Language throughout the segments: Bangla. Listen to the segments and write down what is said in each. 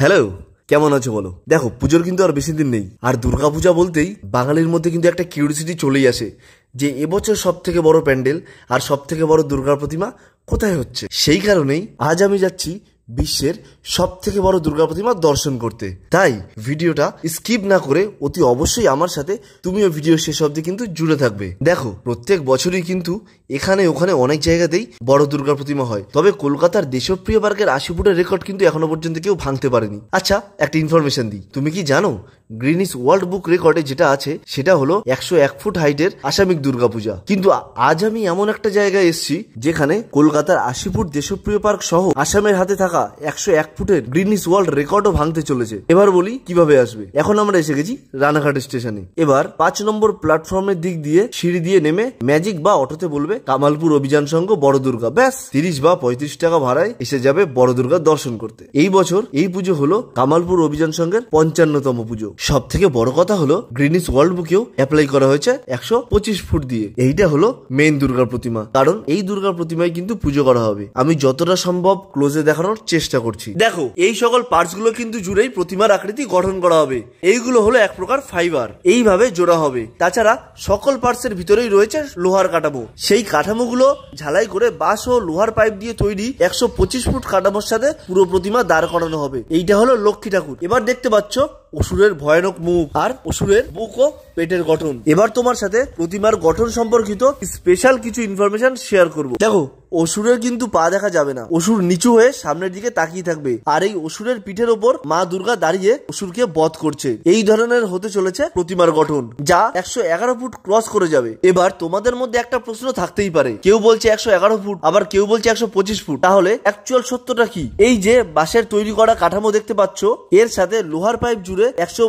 হ্যালো কেমন আছো বলো দেখো পুজোর কিন্তু আর বেশি দিন নেই আর দুর্গাপূজা বলতেই বাঙালির মধ্যে কিন্তু একটা কিউরিসিটি চলেই আসে যে এবছর সব থেকে বড় প্যান্ডেল আর সব থেকে বড় দুর্গা প্রতিমা কোথায় হচ্ছে সেই কারণেই আজ আমি যাচ্ছি বিশ্বের সব থেকে বড় দুর্গা প্রতিমা দর্শন করতে তাই ভিডিওটা স্কিপ না করে অতি অবশ্যই আমার সাথে তুমিও ভিডিও শেষ অব্দি কিন্তু জুড়ে থাকবে দেখো প্রত্যেক বছরই কিন্তু এখানে ওখানে অনেক জায়গাতেই বড় দুর্গা প্রতিমা হয় তবে কলকাতার দেশপ্রিয় পার্কের আশি ফুটের রেকর্ড কিন্তু এখনো পর্যন্ত কেউ ভাঙতে পারেনি আচ্ছা একটা ইনফরমেশন দিই তুমি কি জানো গ্রিনিস ওয়ার্ল্ড বুক রেকর্ডে যেটা আছে সেটা হলো একশো এক ফুট হাইটের আসামিক দুর্গাপূজা কিন্তু আজ আমি এমন একটা জায়গায় এসেছি যেখানে কলকাতার আশি ফুট দেশপ্রিয় পার্ক সহ আসামের হাতে থাকা থাকা একশো এক ফুটের গ্রিনিস ওয়ার্ল্ড রেকর্ডও ভাঙতে চলেছে এবার বলি কিভাবে আসবে এখন আমরা এসে গেছি রানাঘাট স্টেশনে এবার পাঁচ নম্বর প্ল্যাটফর্মের দিক দিয়ে সিঁড়ি দিয়ে নেমে ম্যাজিক বা অটোতে বলবে কামালপুর অভিযান সংঘ বড় দুর্গা ব্যাস তিরিশ বা পঁয়ত্রিশ টাকা ভাড়ায় এসে যাবে বড় দুর্গা দর্শন করতে এই বছর এই পুজো হলো কামালপুর অভিযান সংঘের পঞ্চান্নতম পুজো সব থেকে বড় কথা হলো গ্রিনিস ওয়ার্ল্ড বুকেও অ্যাপ্লাই করা হয়েছে একশো পঁচিশ ফুট দিয়ে এইটা হলো মেন দুর্গা প্রতিমা কারণ এই দুর্গা প্রতিমায় কিন্তু পুজো করা হবে আমি যতটা সম্ভব ক্লোজে দেখানোর চেষ্টা করছি দেখো এই সকল পার্টসগুলো কিন্তু জুড়েই প্রতিমার আকৃতি গঠন করা হবে এইগুলো হলো এক প্রকার ফাইবার এইভাবে জোড়া হবে তাছাড়া সকল পার্টসের ভিতরেই রয়েছে লোহার কাঠামো সেই কাঠামোগুলো ঝালাই করে বাঁশ ও লোহার পাইপ দিয়ে তৈরি একশো ফুট কাঠামোর সাথে পুরো প্রতিমা দাঁড় করানো হবে এইটা হলো লক্ষ্মী ঠাকুর এবার দেখতে পাচ্ছ অসুরের ভয়ানক মুখ আর অসুরের মুখ ও পেটের গঠন এবার তোমার সাথে প্রতিমার গঠন সম্পর্কিত স্পেশাল কিছু ইনফরমেশন শেয়ার করব দেখো অসুরের কিন্তু পা দেখা যাবে না অসুর নিচু হয়ে সামনের দিকে তাকিয়ে থাকবে আর এই অসুরের পিঠের ওপর মা দুর্গা দাঁড়িয়ে অসুরকে বধ করছে এই ধরনের হতে চলেছে প্রতিমার গঠন যা একশো এগারো ফুট ক্রস করে যাবে এবার তোমাদের মধ্যে একটা প্রশ্ন থাকতেই পারে কেউ বলছে একশো এগারো ফুট আবার কেউ বলছে একশো পঁচিশ ফুট তাহলে অ্যাকচুয়াল সত্যটা কি এই যে বাঁশের তৈরি করা কাঠামো দেখতে পাচ্ছ এর সাথে লোহার পাইপ জুড়ে জুড়ে একশো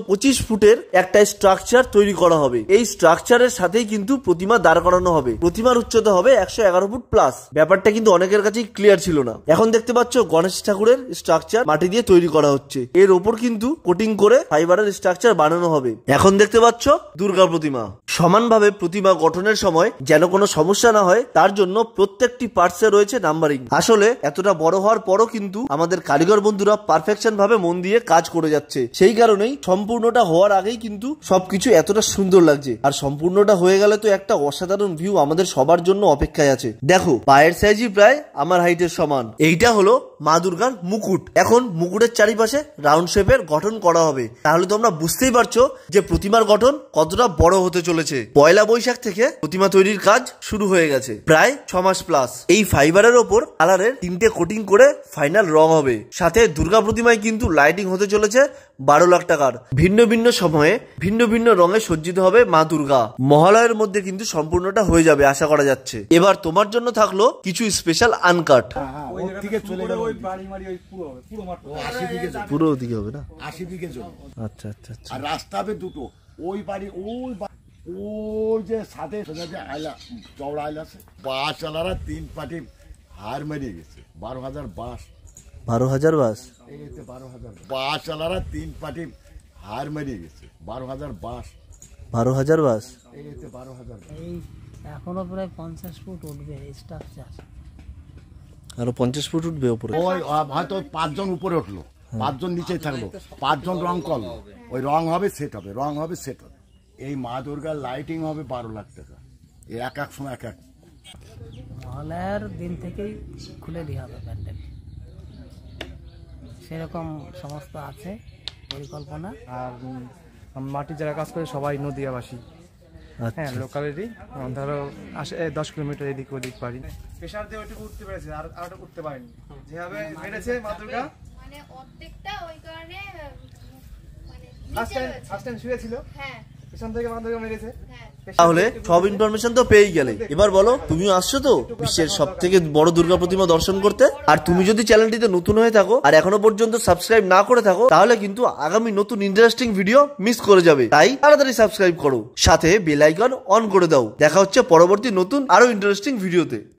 ফুটের একটা স্ট্রাকচার তৈরি করা হবে এই স্ট্রাকচারের সাথেই কিন্তু প্রতিমা দাঁড় করানো হবে প্রতিমার উচ্চতা হবে একশো ফুট প্লাস ব্যাপারটা কিন্তু অনেকের কাছেই ক্লিয়ার ছিল না এখন দেখতে পাচ্ছ গণেশ ঠাকুরের স্ট্রাকচার মাটি দিয়ে তৈরি করা হচ্ছে এর ওপর কিন্তু কোটিং করে ফাইবারের স্ট্রাকচার বানানো হবে এখন দেখতে পাচ্ছ দুর্গা প্রতিমা সমানভাবে প্রতিমা গঠনের সময় যেন কোনো সমস্যা না হয় তার জন্য প্রত্যেকটি পার্টসে রয়েছে নাম্বারিং আসলে এতটা বড় হওয়ার পরও কিন্তু আমাদের কারিগর বন্ধুরা পারফেকশন ভাবে মন দিয়ে কাজ করে যাচ্ছে সেই কারণে কারণেই সম্পূর্ণটা হওয়ার আগেই কিন্তু সবকিছু এতটা সুন্দর লাগছে আর সম্পূর্ণটা হয়ে গেলে তো একটা অসাধারণ ভিউ আমাদের সবার জন্য অপেক্ষায় আছে দেখো পায়ের সাইজই প্রায় আমার হাইটের সমান এইটা হলো মা দুর্গার মুকুট এখন মুকুটের চারিপাশে রাউন্ড শেপের গঠন করা হবে তাহলে তোমরা বুঝতেই পারছো যে প্রতিমার গঠন কতটা বড় হতে চলেছে পয়লা বৈশাখ থেকে প্রতিমা তৈরির কাজ শুরু হয়ে গেছে প্রায় ছ মাস প্লাস এই ফাইবারের ওপর কালারের তিনটে কোটিং করে ফাইনাল রং হবে সাথে দুর্গা প্রতিমায় কিন্তু লাইটিং হতে চলেছে বারো লাখ টাকার ভিন্ন ভিন্ন সময়ে ভিন্ন ভিন্ন রঙে সজ্জিত হবে মা দুর্গা মহালয়ের মধ্যে কিন্তু সম্পূর্ণটা হয়ে যাবে আশা করা যাচ্ছে এবার তোমার জন্য থাকলো কিছু স্পেশাল আনকাট পুরো ওদিকে হবে না আশি দিকে আচ্ছা আচ্ছা আচ্ছা রাস্তা হবে দুটো ওই বাড়ি ওই ওই যে সাথে যে আইলা চওড়া আইলা আছে বাস চালারা তিন পাটি হার মারিয়ে গেছে বারো হাজার বাস বারো হাজার বাস বারো হাজার বাস আলারা তিন পাটি হার মারিয়ে গেছে বারো হাজার বাস বারো হাজার বাস বারো হাজার এই এখনো প্রায় পঞ্চাশ ফুট উঠবে স্ট্রাকচার আরো পঞ্চাশ ফুট উঠবে উপরে ওই হয়তো পাঁচজন উপরে উঠলো হ্যাঁ। পাঁচজন নিচে থাকলো পাঁচজন রং করলো ওই রং হবে সেট হবে রং হবে সেট হবে এই মা দুর্গার লাইটিং হবে বারো লাখ টাকা এক এক সময় এক এক মহালয়ার দিন থেকেই খুলে দেওয়া হবে প্যান্ডেল সেরকম সমস্ত আছে পরিকল্পনা আর মাটি যারা কাজ করে সবাই নদিয়াবাসী আচ্ছা। হ্যাঁ লোকালেরই ধরো আসে দশ কিলোমিটার এদিক ওদিক পারি প্রেশার দিয়ে ওইটুকু উঠতে পেরেছে আর আর উঠতে পারেনি যেভাবে হ্যাঁ, মেরেছে হ্যাঁ, মাদুরগা হ্যাঁ, মানে অর্ধেকটা ওই কারণে ফার্স্ট টাইম ফার্স্ট টাইম শুয়েছিল হ্যাঁ হ্যাঁ। তাহলে সব ইনফরমেশন তো পেয়ে গেলে এবার বলো তুমি আসছো তো বিশ্বের সব থেকে বড় দুর্গা প্রতিমা দর্শন করতে আর তুমি যদি চ্যানেলটিতে নতুন হয়ে থাকো আর এখনো পর্যন্ত সাবস্ক্রাইব না করে থাকো তাহলে কিন্তু আগামী নতুন ইন্টারেস্টিং ভিডিও মিস করে যাবে তাই তাড়াতাড়ি সাবস্ক্রাইব করো সাথে বেল আইকন অন করে দাও দেখা হচ্ছে পরবর্তী নতুন আরো ইন্টারেস্টিং ভিডিওতে